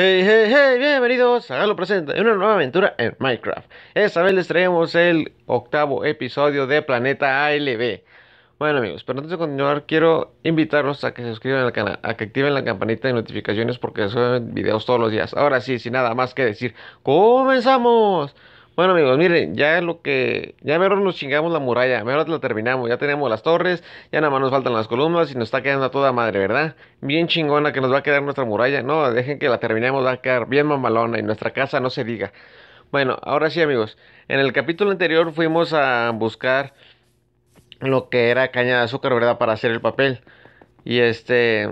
Hey, hey, hey, bienvenidos a Galo Presenta una nueva aventura en Minecraft. Esta vez les traemos el octavo episodio de Planeta ALB. Bueno amigos, pero antes de continuar quiero invitarlos a que se suscriban al canal, a que activen la campanita de notificaciones porque suben videos todos los días. Ahora sí, sin nada más que decir, ¡comenzamos! Bueno, amigos, miren, ya lo que. Ya mejor nos chingamos la muralla, mejor la terminamos. Ya tenemos las torres, ya nada más nos faltan las columnas y nos está quedando a toda madre, ¿verdad? Bien chingona que nos va a quedar nuestra muralla. No, dejen que la terminemos, va a quedar bien mamalona y nuestra casa no se diga. Bueno, ahora sí, amigos. En el capítulo anterior fuimos a buscar lo que era caña de azúcar, ¿verdad? Para hacer el papel. Y este.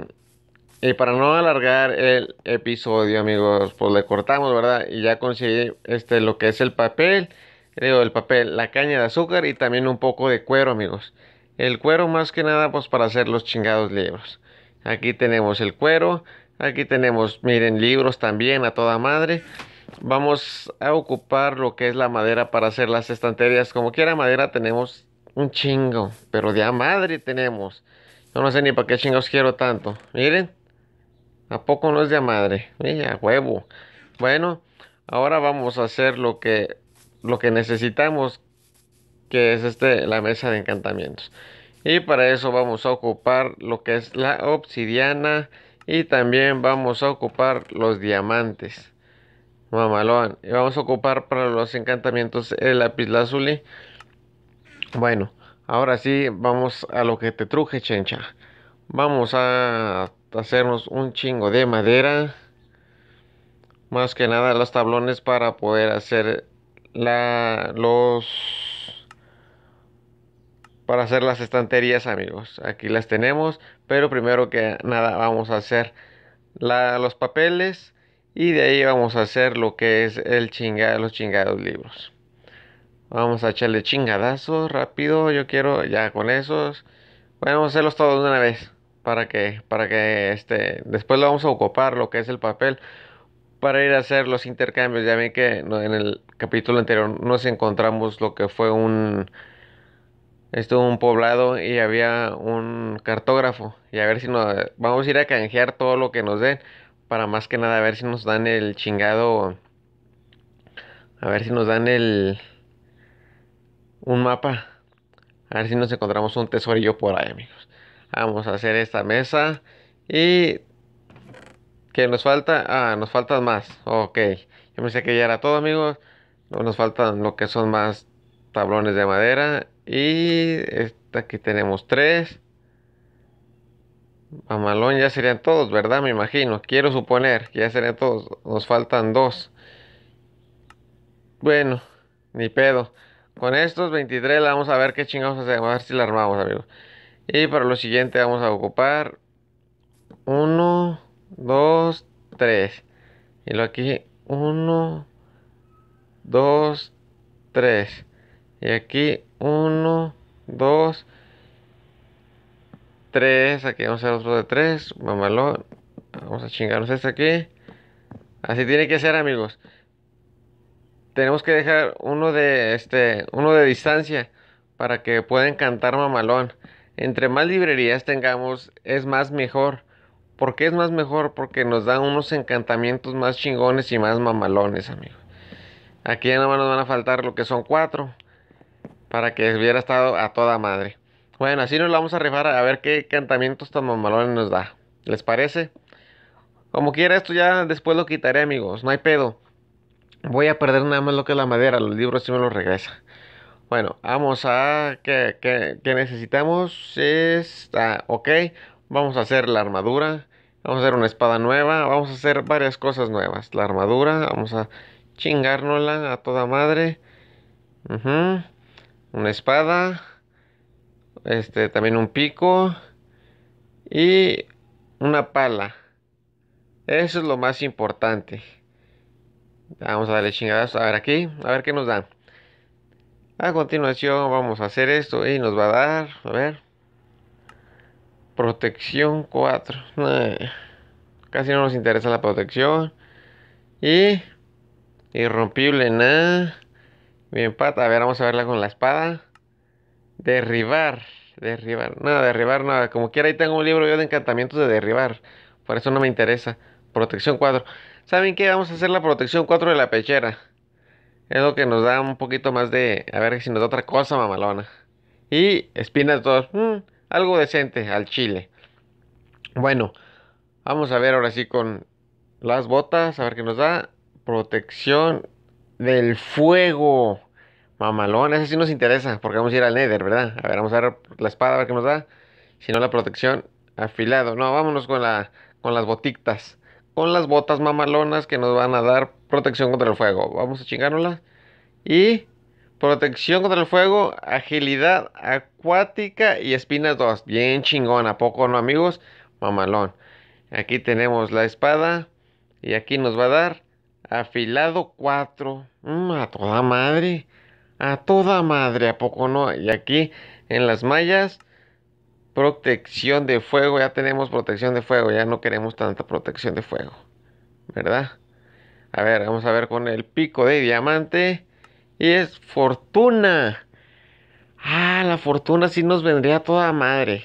Y para no alargar el episodio, amigos, pues le cortamos, ¿verdad? Y ya conseguí este, lo que es el papel, creo, el papel, la caña de azúcar y también un poco de cuero, amigos. El cuero más que nada, pues para hacer los chingados libros. Aquí tenemos el cuero, aquí tenemos, miren, libros también a toda madre. Vamos a ocupar lo que es la madera para hacer las estanterías. Como quiera madera tenemos un chingo, pero de a madre tenemos. no sé ni para qué chingos quiero tanto. Miren. ¿A poco no es de madre? Mira, huevo! Bueno, ahora vamos a hacer lo que, lo que necesitamos, que es este, la mesa de encantamientos. Y para eso vamos a ocupar lo que es la obsidiana y también vamos a ocupar los diamantes. Mamalón. Y vamos a ocupar para los encantamientos el lápiz lazuli. Bueno, ahora sí vamos a lo que te truje, chencha. Vamos a hacernos un chingo de madera. Más que nada los tablones para poder hacer la, los... Para hacer las estanterías amigos. Aquí las tenemos. Pero primero que nada vamos a hacer la, los papeles. Y de ahí vamos a hacer lo que es el los chingados libros. Vamos a echarle chingadazos rápido. Yo quiero ya con esos. Podemos vamos a hacerlos todos de una vez para que, para que este, después lo vamos a ocupar, lo que es el papel, para ir a hacer los intercambios. Ya ven que en el capítulo anterior nos encontramos lo que fue un, estuvo un poblado y había un cartógrafo. Y a ver si nos, vamos a ir a canjear todo lo que nos den, para más que nada a ver si nos dan el chingado, a ver si nos dan el, un mapa. A ver si nos encontramos un tesorillo por ahí, amigos. Vamos a hacer esta mesa. Y... ¿Qué nos falta? Ah, nos faltan más. Ok. Yo pensé que ya era todo, amigos. No nos faltan lo que son más tablones de madera. Y aquí tenemos tres. Mamalón ya serían todos, ¿verdad? Me imagino. Quiero suponer que ya serían todos. Nos faltan dos. Bueno, ni pedo. Con estos 23 la vamos a ver qué chingados hacemos. A ver si la armamos, amigos. Y para lo siguiente vamos a ocupar 1, 2, 3. Y lo aquí 1, 2, 3. Y aquí 1, 2, 3. Aquí vamos a hacer otro de 3. Mamalón. Vamos a chingarnos este aquí. Así tiene que ser, amigos. Tenemos que dejar uno de este uno de distancia para que puedan cantar mamalón entre más librerías tengamos, es más mejor. ¿Por qué es más mejor? Porque nos dan unos encantamientos más chingones y más mamalones, amigos. Aquí ya nada más nos van a faltar lo que son cuatro. Para que hubiera estado a toda madre. Bueno, así nos lo vamos a rifar a ver qué encantamientos tan mamalones nos da. ¿Les parece? Como quiera, esto ya después lo quitaré, amigos. No hay pedo. Voy a perder nada más lo que es la madera. Los libros sí me los regresa. Bueno, vamos a... que, necesitamos? Esta, ah, ok, vamos a hacer la armadura. Vamos a hacer una espada nueva. Vamos a hacer varias cosas nuevas. La armadura, vamos a chingárnosla a toda madre. Una espada. Este, también un pico. Y una pala. Eso es lo más importante. Vamos a darle chingadas. A ver aquí, a ver qué nos dan. A continuación vamos a hacer esto y nos va a dar, a ver, protección 4. casi no nos interesa la protección. Y irrompible, nada. Bien, pata. A ver, vamos a verla con la espada. Derribar, derribar, nada, derribar, nada. Como quiera, ahí tengo un libro yo de encantamientos de derribar. Por eso no me interesa. Protección 4. ¿Saben qué? Vamos a hacer la protección 4 de la pechera. Es lo que nos da un poquito más de. A ver si nos da otra cosa, mamalona. Y espinas 2. Mm, algo decente al chile. Bueno, vamos a ver ahora sí con las botas. A ver qué nos da. Protección del fuego. mamalona, ese sí nos interesa. Porque vamos a ir al Nether, ¿verdad? A ver, vamos a ver la espada, a ver qué nos da. Si no, la protección afilado. No, vámonos con, la, con las botitas con las botas mamalonas que nos van a dar protección contra el fuego. Vamos a chingárnoslas. Y protección contra el fuego, agilidad acuática y espinas 2. Bien chingón, ¿a poco no, amigos? Mamalón. Aquí tenemos la espada. Y aquí nos va a dar afilado 4. Mm, a toda madre. A toda madre, ¿a poco no? Y aquí en las mallas protección de fuego, ya tenemos protección de fuego, ya no queremos tanta protección de fuego, ¿verdad? A ver, vamos a ver con el pico de diamante y es fortuna. Ah, la fortuna sí nos vendría toda madre.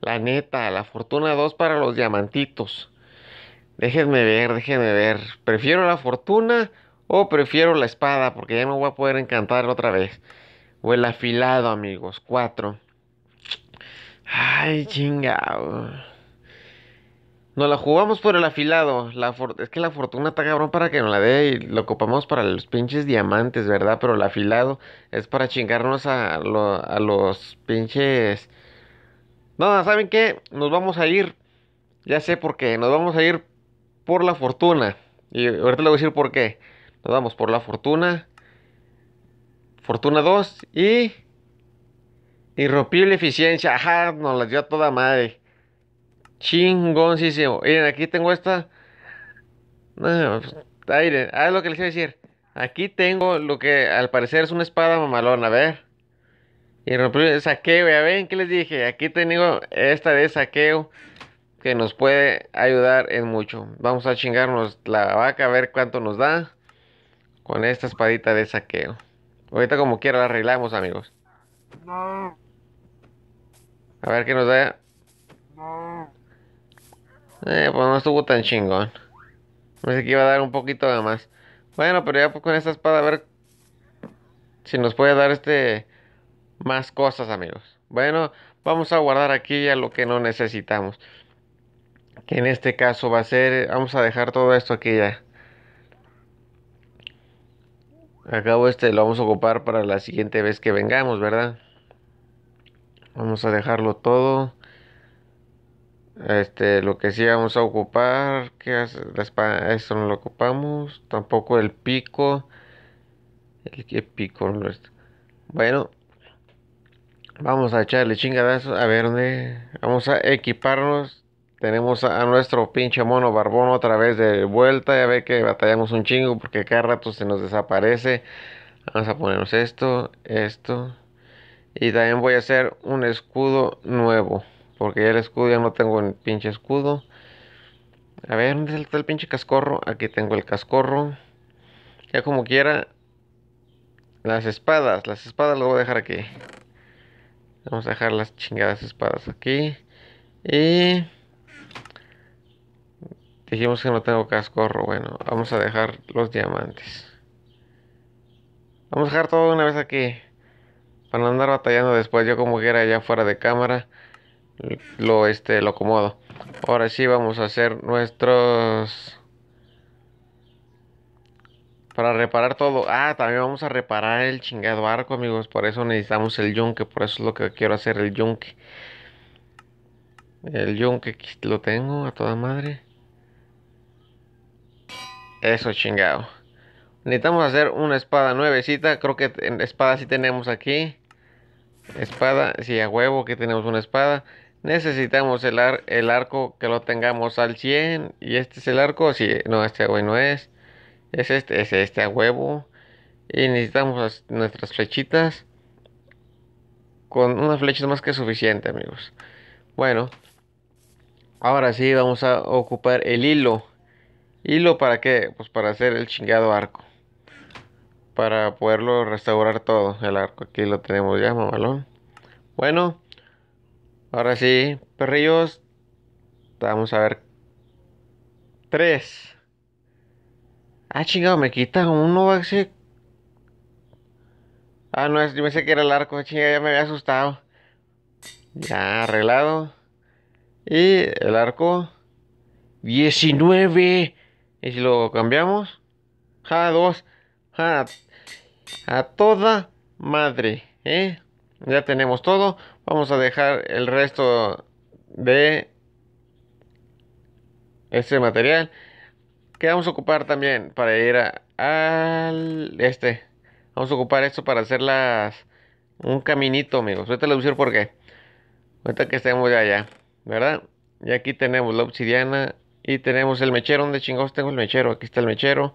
La neta, la fortuna 2 para los diamantitos. Déjenme ver, déjenme ver. ¿Prefiero la fortuna o prefiero la espada? Porque ya no voy a poder encantar otra vez. O el afilado, amigos. 4. Ay, chingado. Nos la jugamos por el afilado. La es que la fortuna está cabrón para que nos la dé y lo copamos para los pinches diamantes, ¿verdad? Pero el afilado es para chingarnos a, los pinches... No, ¿saben qué? Nos vamos a ir. Ya sé por qué. Nos vamos a ir por la fortuna. Y ahorita le voy a decir por qué. Nos vamos por la fortuna. Fortuna 2 y la eficiencia. Ajá, nos la dio toda madre. Chingoncísimo. Miren, aquí tengo esta. No, miren, pues, ah, es lo que les iba a decir. Aquí tengo lo que al parecer es una espada mamalona. A ver. Irropible saqueo. Ya ven ¿qué les dije. Aquí tengo esta de saqueo que nos puede ayudar en mucho. Vamos a chingarnos la vaca a ver cuánto nos da con esta espadita de saqueo. Ahorita como quiera la arreglamos, amigos. No. A ver qué nos da. Eh, pues no estuvo tan chingón. Pensé que iba a dar un poquito de más. Bueno, pero ya pues con esta espada a ver si nos puede dar este más cosas, amigos. Bueno, vamos a guardar aquí ya lo que no necesitamos. Que en este caso va a ser, vamos a dejar todo esto aquí ya. Acabo este, lo vamos a ocupar para la siguiente vez que vengamos, ¿verdad? vamos a dejarlo todo este lo que sí vamos a ocupar que eso no lo ocupamos tampoco el pico el que pico bueno vamos a echarle chingadas a ver dónde vamos a equiparnos tenemos a, a, nuestro pinche mono barbón otra vez de vuelta ya ve que batallamos un chingo porque cada rato se nos desaparece vamos a ponernos esto esto y también voy a hacer un escudo nuevo. Porque ya el escudo ya no tengo el pinche escudo. A ver, ¿dónde está el pinche cascorro? Aquí tengo el cascorro. Ya como quiera. Las espadas. Las espadas las voy a dejar aquí. Vamos a dejar las chingadas espadas aquí. Y... Dijimos que no tengo cascorro. Bueno, vamos a dejar los diamantes. Vamos a dejar todo una vez aquí. Para no andar batallando después, yo como quiera ya fuera de cámara lo este lo acomodo. Ahora sí vamos a hacer nuestros para reparar todo. Ah, también vamos a reparar el chingado arco, amigos. Por eso necesitamos el yunque. Por eso es lo que quiero hacer, el yunque. El yunque lo tengo a toda madre. Eso chingado. Necesitamos hacer una espada nuevecita. Creo que espada sí tenemos aquí. Espada, si a huevo que tenemos una espada. Necesitamos el, el arco que lo tengamos al 100. Y este es el arco, si no, este güey no es. Es este, es este a huevo. Y necesitamos nuestras flechitas. Con unas flechas más que suficiente, amigos. Bueno, ahora sí vamos a ocupar el hilo. ¿Hilo para qué? Pues para hacer el chingado arco para poderlo restaurar todo el arco. Aquí lo tenemos ya, mamalón. Bueno, ahora sí, perrillos. Vamos a ver. Tres. Ah, chingado, me quita uno, ser. Ah, no, yo pensé que era el arco, chingado, ya me había asustado. Ya, arreglado. Y el arco. 19. Y si lo cambiamos. Ja, ah, 2 a, toda madre. ¿eh? Ya tenemos todo. Vamos a dejar el resto de este material que vamos a ocupar también para ir a, al este. Vamos a ocupar esto para hacer las un caminito, amigos. Ahorita voy a decir por qué. Ahorita que estemos ya allá, ¿verdad? Y aquí tenemos la obsidiana y tenemos el mechero. ¿Dónde chingados tengo el mechero? Aquí está el mechero.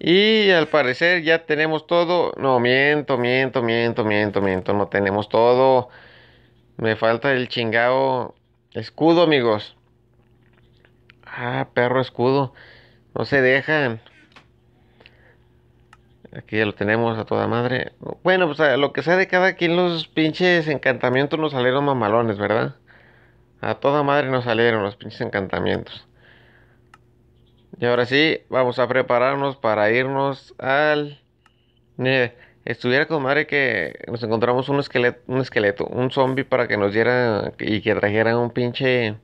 Y al parecer ya tenemos todo. No, miento, miento, miento, miento, miento. No tenemos todo. Me falta el chingado escudo, amigos. Ah, perro escudo. No se dejan. Aquí ya lo tenemos a toda madre. Bueno, pues a lo que sea de cada quien, los pinches encantamientos nos salieron mamalones, ¿verdad? A toda madre nos salieron los pinches encantamientos. Y ahora sí, vamos a prepararnos para irnos al... estuviera con madre que nos encontramos un esqueleto, un esqueleto, un zombie para que nos diera y que trajeran un pinche...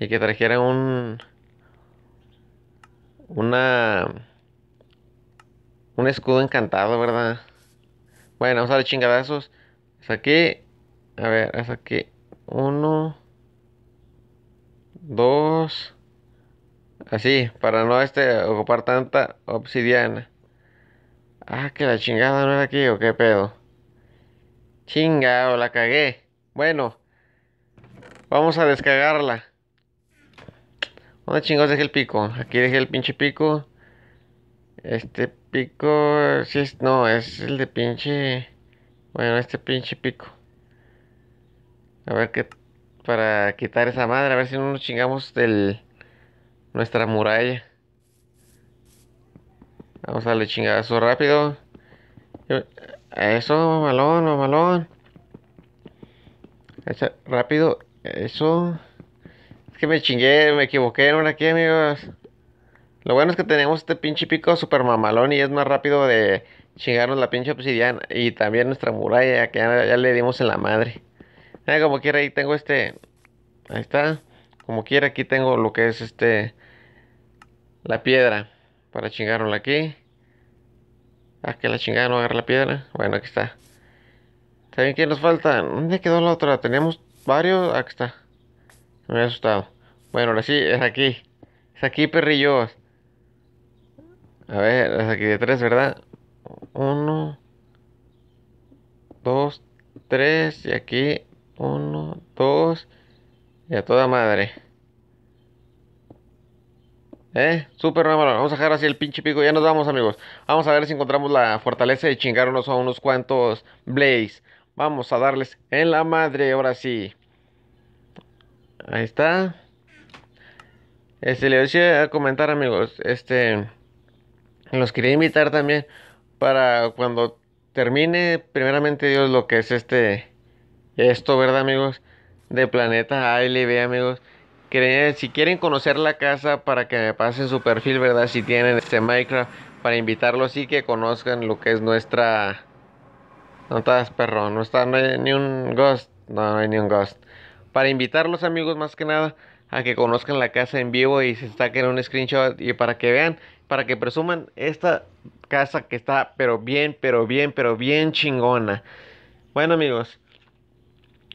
Y que trajeran un... Una... Un escudo encantado, ¿verdad? Bueno, vamos a darle chingadazos. Es aquí. A ver, es aquí. Uno. Dos. Así, para no este, ocupar tanta obsidiana. Ah, que la chingada no era aquí o qué pedo. Chinga, o la cagué. Bueno, vamos a descargarla. ¿Dónde chingados dejé el pico? Aquí dejé el pinche pico. Este pico, es, no, es el de pinche. Bueno, este pinche pico. A ver qué. Para quitar esa madre, a ver si no nos chingamos del nuestra muralla. Vamos a darle eso rápido. Eso, mamalón, mamalón. rápido, eso. Es que me chingué, me equivoqué en aquí, amigos. Lo bueno es que tenemos este pinche pico super mamalón y es más rápido de chingarnos la pinche obsidiana. Y también nuestra muralla, que ya, le dimos en la madre. Eh, como quiera, ahí tengo este. Ahí está. Como quiera, aquí tengo lo que es este la piedra para chingarla aquí. Ah, que la chingada no agarra la piedra. Bueno, aquí está. ¿Saben qué nos falta? ¿Dónde quedó la otra? Tenemos varios. Ah, aquí está. Me he asustado. Bueno, ahora sí, es aquí. Es aquí, perrillos. A ver, es aquí de tres, ¿verdad? Uno, dos, tres. Y aquí, uno, dos. Y a toda madre. ¿Eh? Súper Vamos a dejar así el pinche pico. Ya nos vamos, amigos. Vamos a ver si encontramos la fortaleza Y chingarnos a unos cuantos Blaze. Vamos a darles en la madre, ahora sí. Ahí está. Este, le decía a comentar, amigos. Este. Los quería invitar también. Para cuando termine, primeramente Dios, lo que es este. Esto, ¿verdad, amigos? De Planeta ALB, amigos si quieren conocer la casa para que me pasen su perfil, ¿verdad? Si tienen este Minecraft, para invitarlos y que conozcan lo que es nuestra... No estás perro, no está ni un ghost, no, no hay ni un ghost. Para invitarlos amigos más que nada a que conozcan la casa en vivo y se saquen un screenshot y para que vean, para que presuman esta casa que está pero bien, pero bien, pero bien chingona. Bueno amigos,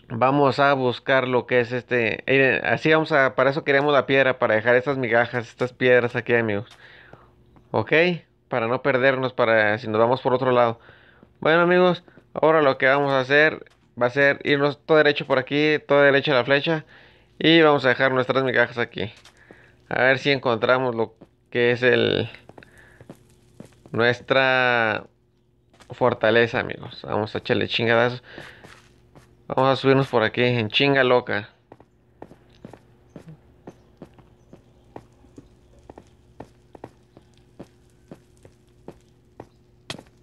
vamos a buscar lo que es este. Eh, así vamos a. Para eso queremos la piedra, para dejar estas migajas, estas piedras aquí, amigos. Ok, para no perdernos, para si nos vamos por otro lado. Bueno, amigos, ahora lo que vamos a hacer va a ser irnos todo derecho por aquí, todo derecho a la flecha. Y vamos a dejar nuestras migajas aquí. A ver si encontramos lo que es el. Nuestra fortaleza, amigos. Vamos a echarle chingadas Vamos a subirnos por aquí, en chinga loca.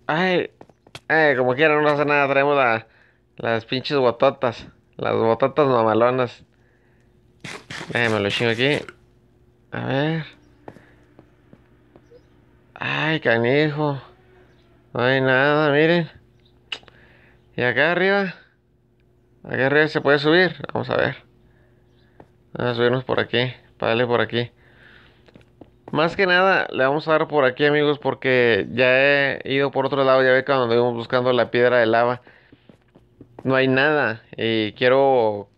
Ay, como quieran, no hace nada, traemos las pinches bototas, las bototas mamalonas. Déjame lo chingo aquí. A ver. Ay, canijo. No hay nada, miren. Y acá arriba. Aquí se puede subir. Vamos a ver. Vamos a subirnos por aquí. Vale, por aquí. Más que nada, le vamos a dar por aquí, amigos, porque ya he ido por otro lado. Ya ve cuando íbamos buscando la piedra de lava. No hay nada. Y quiero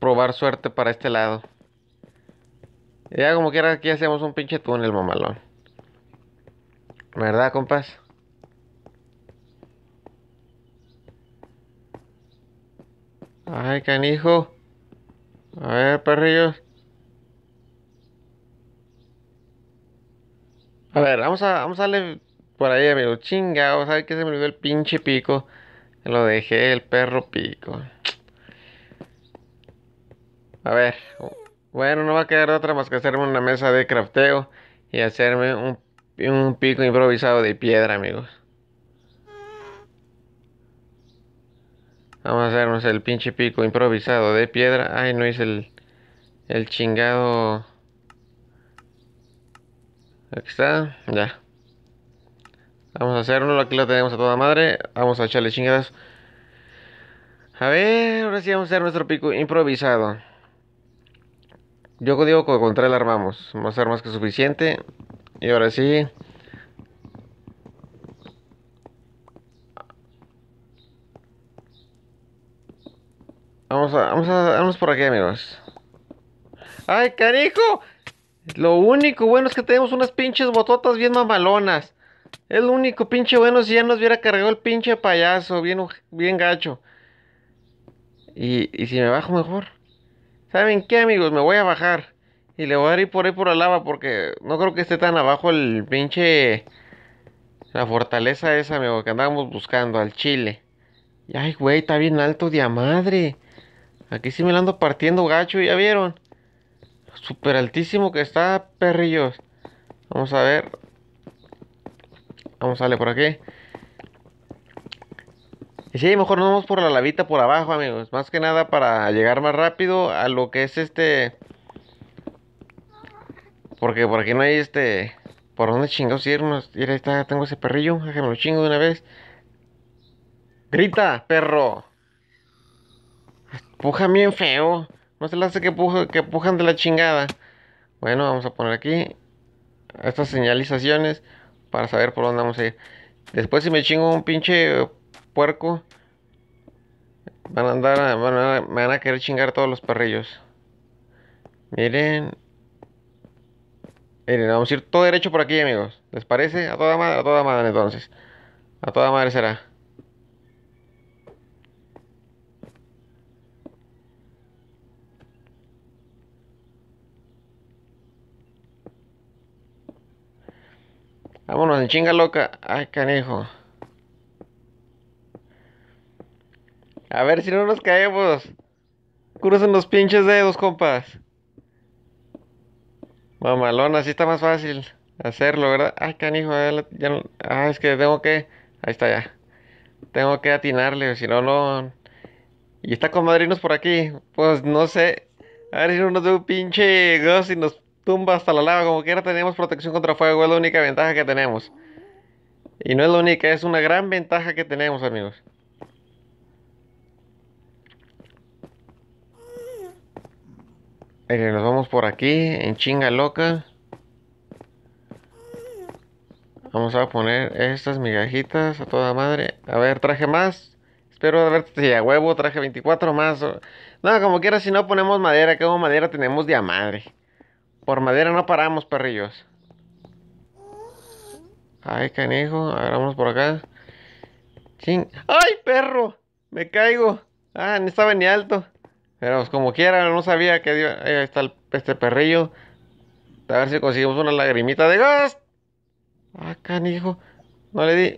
probar suerte para este lado. Ya como quiera, aquí hacemos un pinche túnel, mamalón. ¿Verdad, compas? Ay, canijo. A ver, perrillos. A ver, vamos a, vamos a darle por ahí, amigos Chinga, ¿sabes a que se me olvidó el pinche pico. Lo dejé, el perro pico. A ver. Bueno, no va a quedar otra más que hacerme una mesa de crafteo y hacerme un pico improvisado de piedra, amigos. Vamos a hacernos el pinche pico improvisado de piedra. Ay, no hice el, el chingado. Aquí está, ya. Vamos a hacerlo, aquí lo tenemos a toda madre. Vamos a echarle chingadas. A ver, ahora sí vamos a hacer nuestro pico improvisado. Yo digo que contra él armamos. Vamos a hacer más que suficiente. Y ahora sí. Vamos a, vamos a, vamos por aquí, amigos. ¡Ay, carijo! Lo único bueno es que tenemos unas pinches bototas bien mamalonas. Es lo único pinche bueno si ya nos hubiera cargado el pinche payaso, bien, bien gacho. Y, y si me bajo mejor. ¿Saben qué, amigos? Me voy a bajar. Y le voy a ir por ahí por la lava porque no creo que esté tan abajo el pinche... La fortaleza esa, amigo, que andábamos buscando al chile. ay, güey, está bien alto de a madre. Aquí sí me lo ando partiendo gacho, ya vieron. Súper altísimo que está, perrillos. Vamos a ver. Vamos a darle por aquí. Y sí, mejor nos vamos por la lavita por abajo, amigos. Más que nada para llegar más rápido a lo que es este... Porque por aquí no hay este... ¿Por dónde chingados irnos? Mira, ahí está, tengo ese perrillo. Déjame lo chingo de una vez. ¡Grita, perro! Pujan bien feo. No se las hace que, puja, que pujan de la chingada. Bueno, vamos a poner aquí estas señalizaciones para saber por dónde vamos a ir. Después si me chingo un pinche puerco, van a andar, van a, me van a querer chingar todos los perrillos. Miren. Miren, vamos a ir todo derecho por aquí, amigos. ¿Les parece? A toda madre, a toda madre entonces. A toda madre será. Vámonos en chinga loca. Ay, canijo. A ver si no nos caemos. Crucen los pinches dedos, compas. Mamalón, así está más fácil hacerlo, ¿verdad? Ay, canijo, ya, Ah, es que tengo que... Ahí está ya. Tengo que atinarle, si no, no... Y está con madrinos por aquí. Pues no sé. A ver si no nos un pinche gos y nos tumba hasta la lava. Como quiera tenemos protección contra fuego. Es la única ventaja que tenemos. Y no es la única, es una gran ventaja que tenemos, amigos. Eh, nos vamos por aquí, en chinga loca. Vamos a poner estas migajitas a toda madre. A ver, traje más. Espero haberte si a huevo, traje 24 más. No, como quiera, si no ponemos madera, como madera tenemos de a madre. Por madera no paramos, perrillos. Ay, canijo. A ver, vamos por acá. Ching. ¡Ay, perro! Me caigo. Ah, no estaba ni alto. Pero pues, como quiera, no sabía que dio... Ahí está este perrillo. A ver si conseguimos una lagrimita de gas. Ah, canijo. No le di.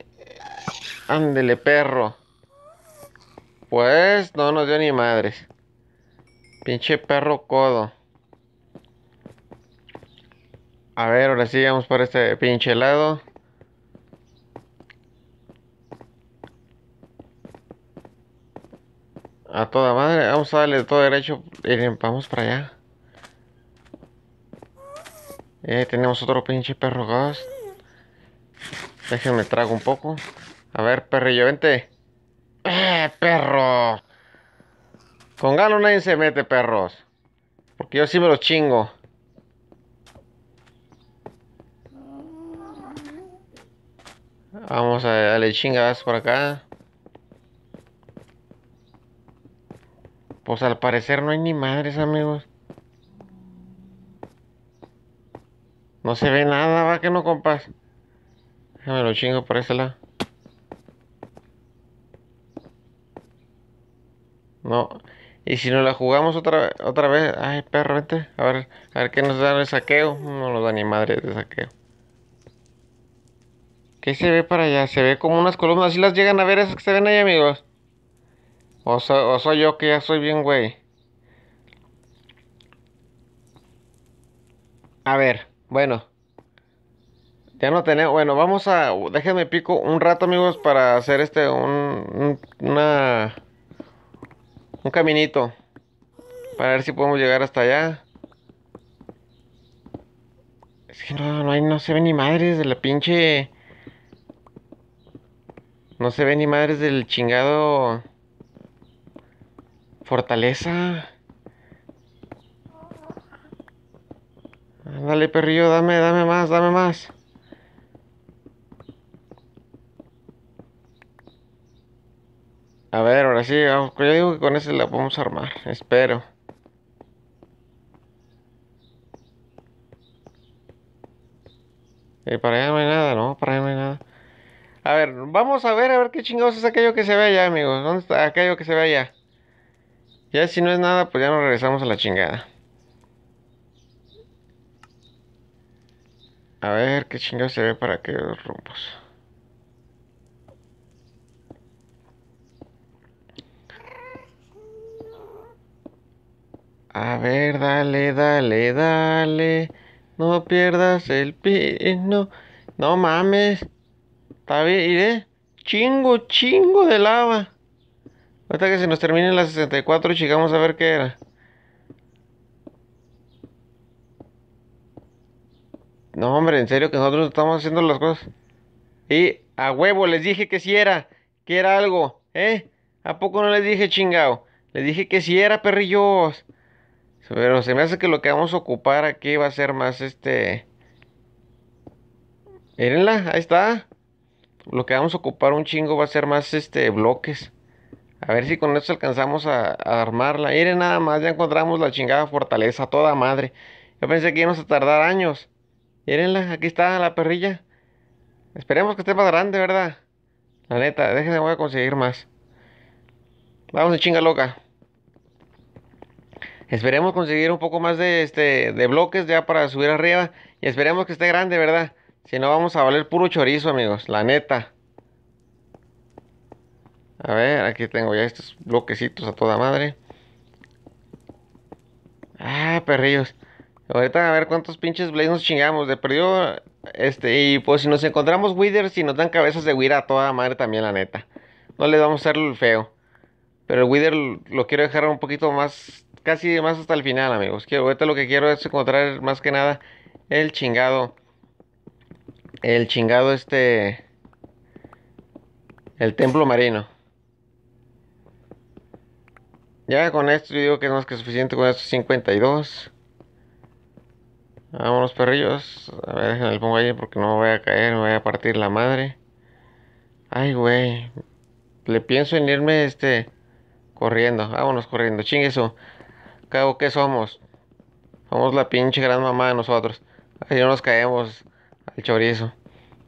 Ándele, perro. Pues no nos dio ni madres. Pinche perro codo. A ver, ahora sí vamos por este pinche lado. A toda madre, vamos a darle todo derecho y vamos para allá. Eh, tenemos otro pinche perro gas. Déjenme trago un poco. A ver, perrillo, vente. ¡Eh, perro! Con galo nadie se mete, perros. Porque yo sí me los chingo. Vamos a darle chingadas por acá. Pues al parecer no hay ni madres, amigos. No se ve nada, va que no, compas. Déjame lo chingo por ese lado. No. Y si no la jugamos otra, otra vez. Ay, perro, vente. A ver, a ver qué nos da el saqueo. No nos da ni madres de saqueo. ¿Qué se ve para allá? Se ve como unas columnas. ¿Sí las llegan a ver esas que se ven ahí, amigos? O, soy yo que ya soy bien, güey. A ver, bueno. Ya no tenemos. Bueno, vamos a. Déjenme pico un rato, amigos, para hacer este. Un, una. Un caminito. Para ver si podemos llegar hasta allá. Es que no, no, hay, no se ve ni madres de la pinche. No se ve ni madres del chingado. Fortaleza. Dale, perrillo, dame, dame más, dame más. A ver, ahora sí, yo digo que con ese la podemos armar, espero. Y para allá no hay nada, ¿no? Para allá no hay nada. A ver, vamos a ver, a ver qué chingados es aquello que se ve allá, amigos. ¿Dónde está aquello que se ve allá? Ya si no es nada, pues ya nos regresamos a la chingada. A ver qué chingados se ve para aquellos rumbos. A ver, dale, dale, dale. No pierdas el pino. No mames. Está bien, iré chingo, chingo de lava. Ahorita que se nos termine las 64, llegamos a ver qué era. No, hombre, en serio que nosotros estamos haciendo las cosas. Y a huevo les dije que si era, que era algo, ¿eh? ¿A poco no les dije chingado? Les dije que si era, perrillos. Pero se me hace que lo que vamos a ocupar aquí va a ser más este. Mírenla, ahí está lo que vamos a ocupar un chingo va a ser más este bloques. A ver si con esto alcanzamos a, armarla. Miren nada más, ya encontramos la chingada fortaleza, toda madre. Yo pensé que íbamos a tardar años. Mirenla, aquí está la perrilla. Esperemos que esté más grande, ¿verdad? La neta, déjenme, voy a conseguir más. Vamos de chinga loca. Esperemos conseguir un poco más de, este, de bloques ya para subir arriba. Y esperemos que esté grande, ¿verdad? Si no, vamos a valer puro chorizo, amigos. La neta. A ver, aquí tengo ya estos bloquecitos a toda madre. Ah, perrillos. Ahorita a ver cuántos pinches blaze nos chingamos. De perdido, este, y pues si nos encontramos Wither, si nos dan cabezas de Wither a toda madre también, la neta. No le vamos a hacer el feo. Pero el Wither lo quiero dejar un poquito más, casi más hasta el final, amigos. Quiero, ahorita lo que quiero es encontrar más que nada el chingado el chingado este... El templo marino. Ya con esto yo digo que es más que suficiente con estos 52. Vámonos perrillos. A ver, déjenme el pongo ahí porque no me voy a caer, me voy a partir la madre. Ay, güey. Le pienso en irme este corriendo. Vámonos corriendo. Chingue eso. Cabo, ¿qué somos? Somos la pinche gran mamá de nosotros. Ahí no nos caemos. El chorizo.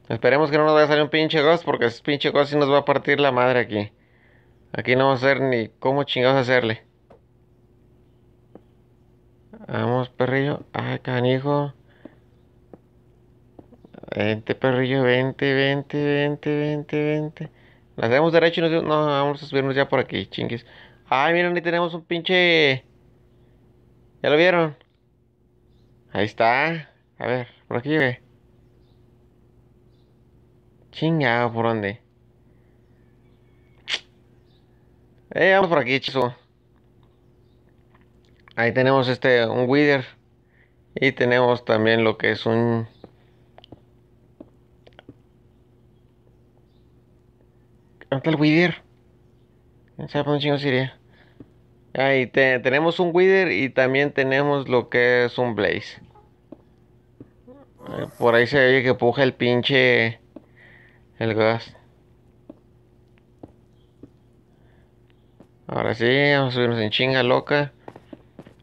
Esperemos que no nos vaya a salir un pinche ghost, porque ese pinche ghost sí nos va a partir la madre aquí. Aquí no vamos a ver ni cómo chingados hacerle. Vamos, perrillo. Ay, canijo. Vente, perrillo. Vente, vente, vente, vente, vente. Nos hacemos derecho y nos... No, vamos a subirnos ya por aquí, chingues. Ay, miren, ahí tenemos un pinche... ¿Ya lo vieron? Ahí está. A ver, por aquí, ve Chingado, ah, ¿por dónde? Eh, vamos por aquí, chiso. Ahí tenemos este, un Wither. Y tenemos también lo que es un... ¿Dónde el Wither? No sé por dónde sería Ahí tenemos un Wither y también tenemos lo que es un Blaze. Por ahí se oye que puja el pinche el gas. Ahora sí, vamos a subirnos en chinga loca.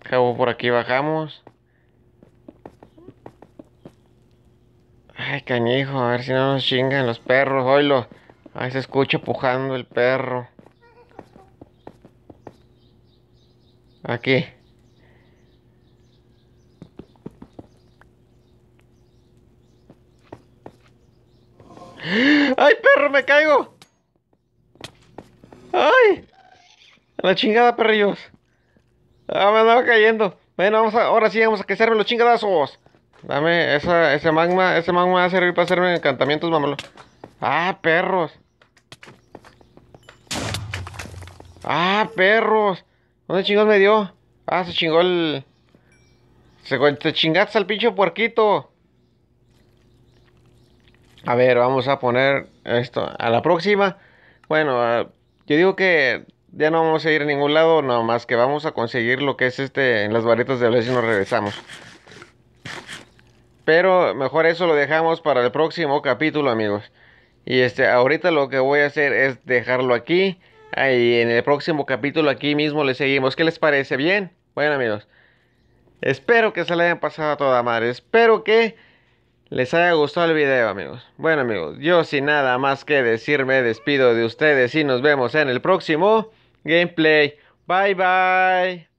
Cabo por aquí bajamos. Ay, canijo, a ver si no nos chingan los perros, oilo. Ahí se escucha pujando el perro. Aquí. ¡Ay, perro, me caigo! ¡Ay! la chingada, perrillos. Ah, me andaba cayendo. Bueno, vamos a, ahora sí vamos a que los chingadazos. Dame esa, ese magma, ese magma va a servir para hacerme encantamientos, mamalo. Ah, perros. Ah, perros. ¿Dónde chingados me dio? Ah, se chingó el... Se, te chingaste al pinche puerquito. A ver, vamos a poner esto a la próxima. Bueno, ah, yo digo que ya no vamos a ir a ningún lado, nada más que vamos a conseguir lo que es este en las varitas de Blaze y nos regresamos. Pero mejor eso lo dejamos para el próximo capítulo, amigos. Y este, ahorita lo que voy a hacer es dejarlo aquí. Y en el próximo capítulo aquí mismo le seguimos. ¿Qué les parece? ¿Bien? Bueno, amigos. Espero que se le hayan pasado a toda madre. Espero que les haya gustado el video, amigos. Bueno, amigos, yo sin nada más que decir me despido de ustedes y nos vemos en el próximo gameplay. Bye, bye.